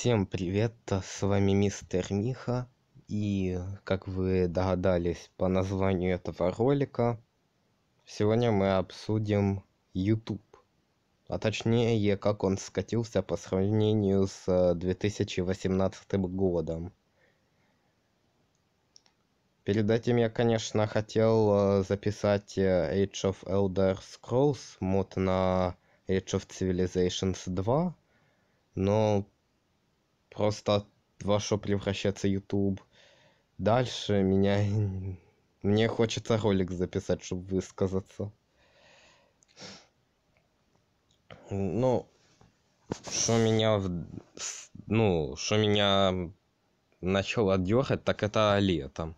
Всем привет, с вами мистер Миха, и как вы догадались по названию этого ролика, сегодня мы обсудим YouTube, а точнее как он скатился по сравнению с 2018 э, годом. Перед этим я, конечно, хотел э, записать э, Age of Elder Scrolls, мод на Age of Civilizations 2, но просто во что превращается YouTube. дальше меня мне хочется ролик записать чтобы высказаться ну что меня ну что меня начало дергать так это летом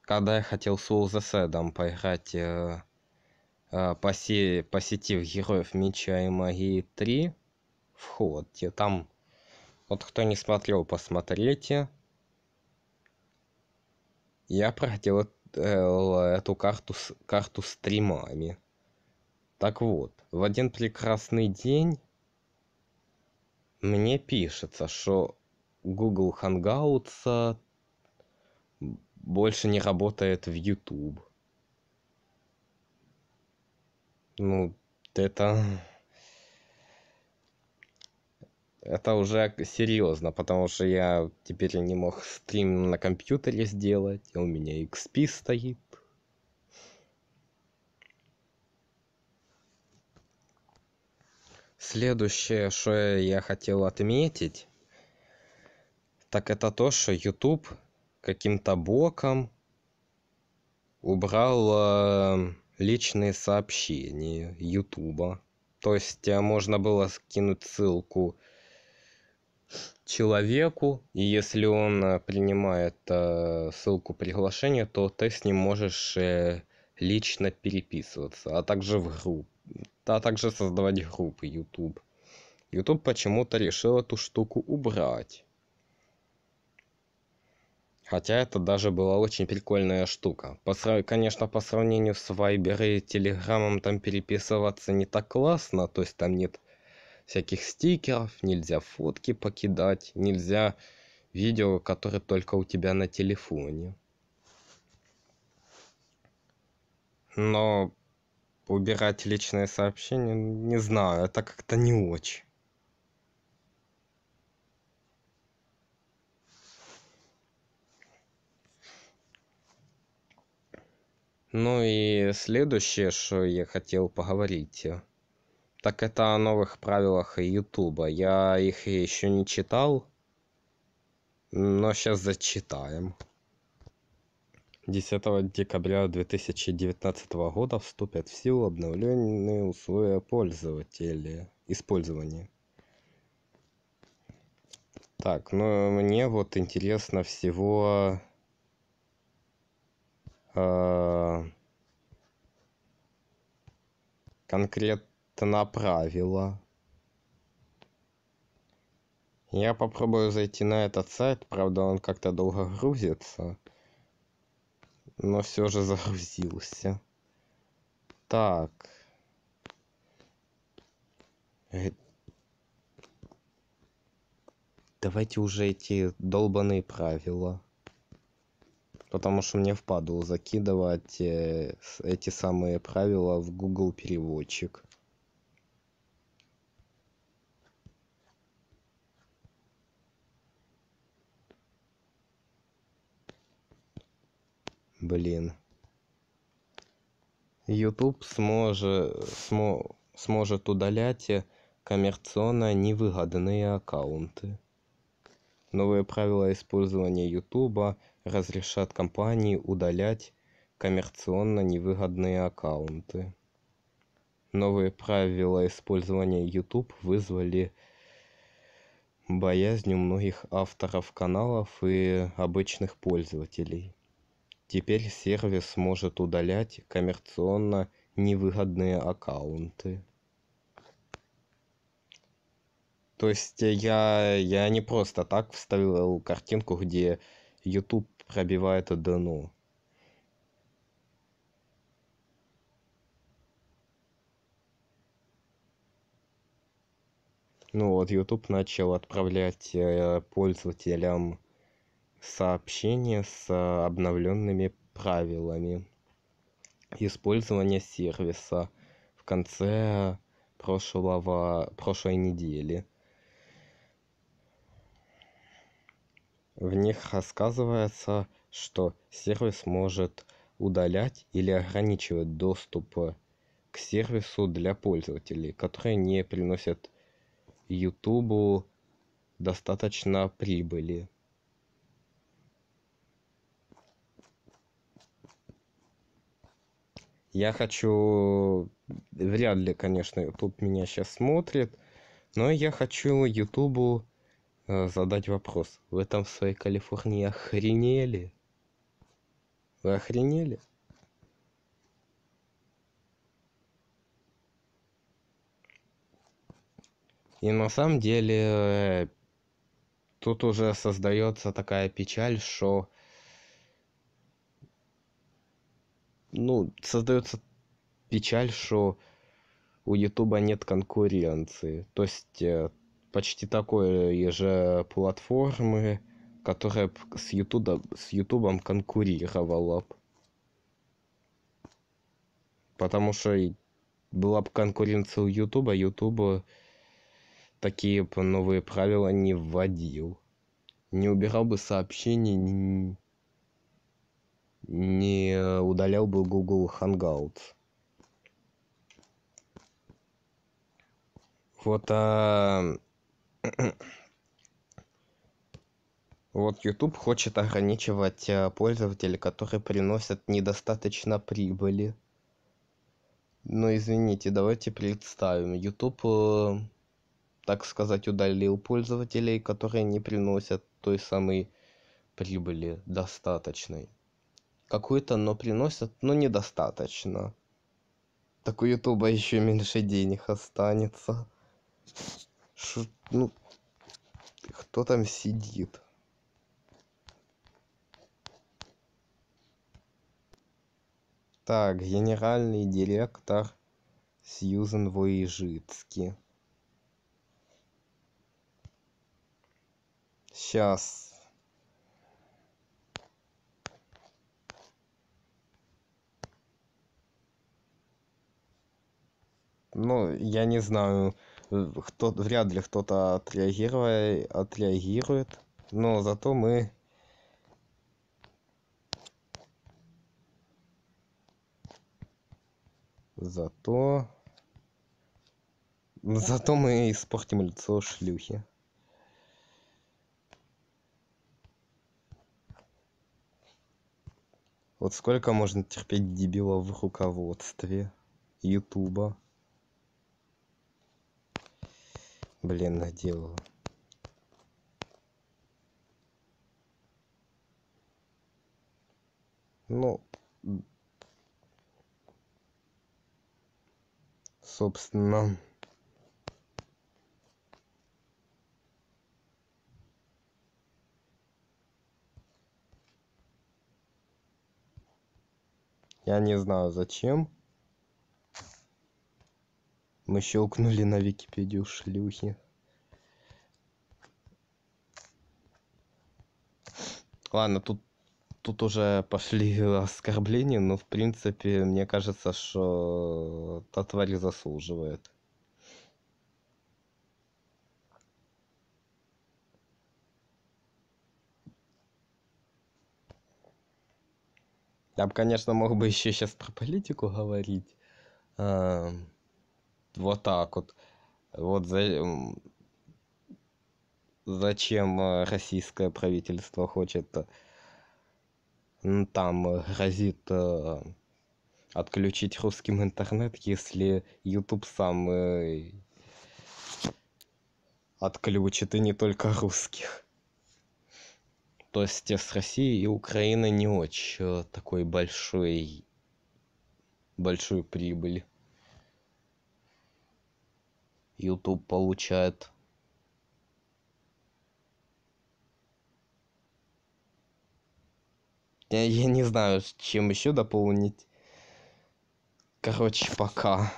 когда я хотел Soul the Sadом поиграть э, э, по, се, Героев Меча и Магии 3, вход, там вот кто не смотрел, посмотрите. Я проходил э, эту карту, карту стримами. Так вот, в один прекрасный день мне пишется, что Google Hangouts больше не работает в YouTube. Ну, это это уже серьезно, потому что я теперь не мог стрим на компьютере сделать, у меня XP стоит. Следующее, что я хотел отметить, так это то, что YouTube каким-то боком убрал э, личные сообщения YouTube, То есть э, можно было скинуть ссылку человеку, и если он э, принимает э, ссылку приглашения, то ты с ним можешь э, лично переписываться, а также в групп, а также создавать группы YouTube. YouTube почему-то решил эту штуку убрать. Хотя это даже была очень прикольная штука. По срав... Конечно, по сравнению с Viber и Telegram там переписываться не так классно, то есть там нет всяких стикеров, нельзя фотки покидать, нельзя видео, которые только у тебя на телефоне. Но убирать личные сообщения, ну, не знаю, это как-то не очень. Ну и следующее, что я хотел поговорить э, так это о новых правилах Ютуба. Я их еще не читал. Но сейчас зачитаем. 10 декабря 2019 года вступят в силу обновленные условия пользователя использования. Так, ну мне вот интересно всего э, конкрет это направило. Я попробую зайти на этот сайт, правда он как-то долго грузится. Но все же загрузился. Так. Э. Давайте уже эти долбаные правила. Потому что мне впадло закидывать э, эти самые правила в Google переводчик. блин YouTube сможет сможет удалять коммерционно невыгодные аккаунты новые правила использования YouTube разрешат компании удалять коммерционно невыгодные аккаунты новые правила использования YouTube вызвали боязнь у многих авторов каналов и обычных пользователей. Теперь сервис может удалять коммерционно невыгодные аккаунты. То есть э, я, я не просто так вставил картинку, где YouTube пробивает дно. Ну вот, YouTube начал отправлять э, пользователям сообщение с а, обновленными правилами. использования сервиса в конце прошлого, прошлой недели. В них рассказывается, что сервис может удалять или ограничивать доступ к сервису для пользователей, которые не приносят YouTube достаточно прибыли. Я хочу... Вряд ли, конечно, YouTube меня сейчас смотрит, но я хочу Ютубу э, задать вопрос. Вы там в своей Калифорнии охренели? Вы охренели? И на самом деле э, тут уже создается такая печаль, что ну, создается печаль, что у Ютуба нет конкуренции. То есть э, почти такой же платформы, которая с Ютуба с Ютубом конкурировала бы. Потому что была бы конкуренция у Ютуба, Ютуба такие новые правила не вводил. Не убирал бы сообщений, не удалял бы Google Hangout. Вот, а... вот YouTube хочет ограничивать а, пользователей, которые приносят недостаточно прибыли. Но ну, извините, давайте представим. YouTube, э, так сказать, удалил пользователей, которые не приносят той самой прибыли достаточной какую то но приносят, но недостаточно. Так у Ютуба еще меньше денег останется. Ш... Ну, кто там сидит? Так, генеральный директор Сьюзен Воежицки. Сейчас ну, я не знаю, э, кто, вряд ли кто-то отреагирует, отреагирует, но зато мы Зато... Зато мы испортим лицо шлюхи. Вот сколько можно терпеть дебилов в руководстве Ютуба? блин наделал. ну собственно Я не знаю зачем мы щелкнули на википедию шлюхи ладно тут тут уже пошли оскорбления но в принципе мне кажется что та тварь заслуживает Я бы, конечно, мог бы еще сейчас про политику говорить. А, вот так вот. Вот за... зачем э, российское правительство хочет э, там э, грозит отключить русским интернет, если YouTube сам отключит, и не только русских. То есть с Россией и Украиной не очень такой большой, большую прибыль ютуб получает я не знаю чем еще дополнить короче пока